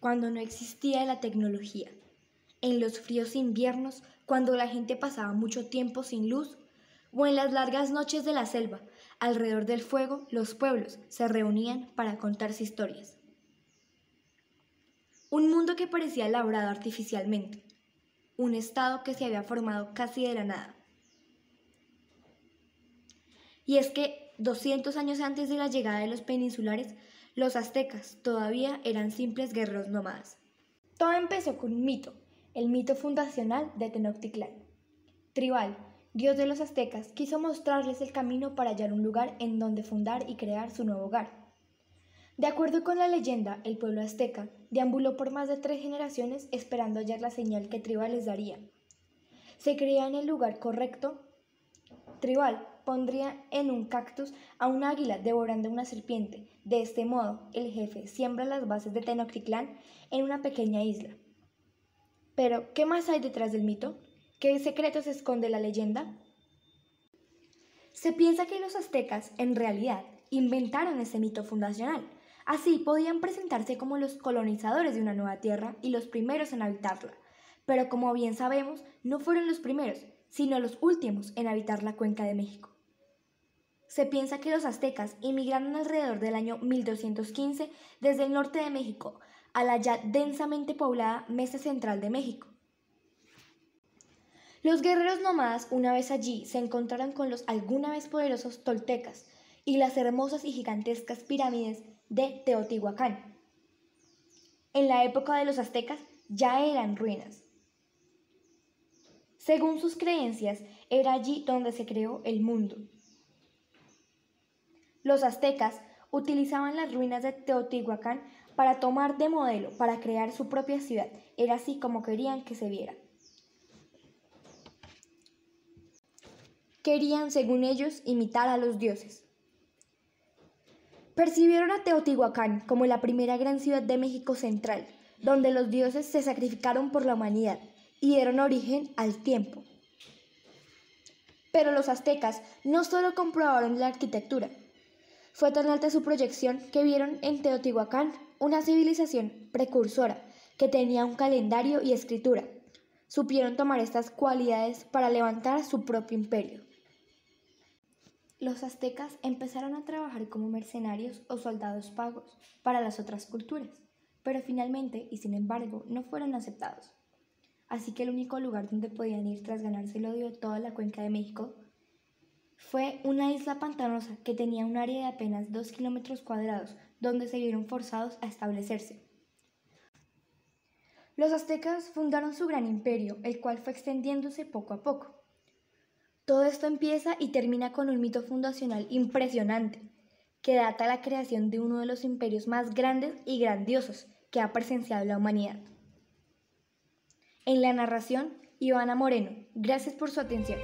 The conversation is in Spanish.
cuando no existía la tecnología, en los fríos inviernos, cuando la gente pasaba mucho tiempo sin luz, o en las largas noches de la selva, alrededor del fuego, los pueblos se reunían para contarse historias. Un mundo que parecía elaborado artificialmente, un estado que se había formado casi de la nada. Y es que 200 años antes de la llegada de los peninsulares, los aztecas todavía eran simples guerreros nómadas. Todo empezó con un mito, el mito fundacional de Tenochtitlán. Tribal, dios de los aztecas, quiso mostrarles el camino para hallar un lugar en donde fundar y crear su nuevo hogar. De acuerdo con la leyenda, el pueblo azteca deambuló por más de tres generaciones esperando hallar la señal que Tribal les daría. Se creía en el lugar correcto. Tribal pondría en un cactus a un águila devorando una serpiente. De este modo, el jefe siembra las bases de Tenochtitlan en una pequeña isla. Pero, ¿qué más hay detrás del mito? ¿Qué secretos esconde la leyenda? Se piensa que los aztecas, en realidad, inventaron ese mito fundacional. Así podían presentarse como los colonizadores de una nueva tierra y los primeros en habitarla. Pero como bien sabemos, no fueron los primeros, sino los últimos en habitar la cuenca de México. Se piensa que los aztecas emigraron alrededor del año 1215 desde el norte de México a la ya densamente poblada mesa central de México. Los guerreros nómadas una vez allí se encontraron con los alguna vez poderosos toltecas y las hermosas y gigantescas pirámides de Teotihuacán. En la época de los aztecas ya eran ruinas. Según sus creencias, era allí donde se creó el mundo. Los aztecas utilizaban las ruinas de Teotihuacán para tomar de modelo, para crear su propia ciudad. Era así como querían que se viera. Querían, según ellos, imitar a los dioses. Percibieron a Teotihuacán como la primera gran ciudad de México Central, donde los dioses se sacrificaron por la humanidad y dieron origen al tiempo. Pero los aztecas no solo comprobaron la arquitectura, fue tan alta su proyección que vieron en Teotihuacán una civilización precursora que tenía un calendario y escritura. Supieron tomar estas cualidades para levantar su propio imperio. Los aztecas empezaron a trabajar como mercenarios o soldados pagos para las otras culturas, pero finalmente y sin embargo no fueron aceptados. Así que el único lugar donde podían ir tras ganarse el odio de toda la cuenca de México fue una isla pantanosa que tenía un área de apenas 2 kilómetros cuadrados, donde se vieron forzados a establecerse. Los aztecas fundaron su gran imperio, el cual fue extendiéndose poco a poco. Todo esto empieza y termina con un mito fundacional impresionante, que data la creación de uno de los imperios más grandes y grandiosos que ha presenciado la humanidad. En la narración, Ivana Moreno. Gracias por su atención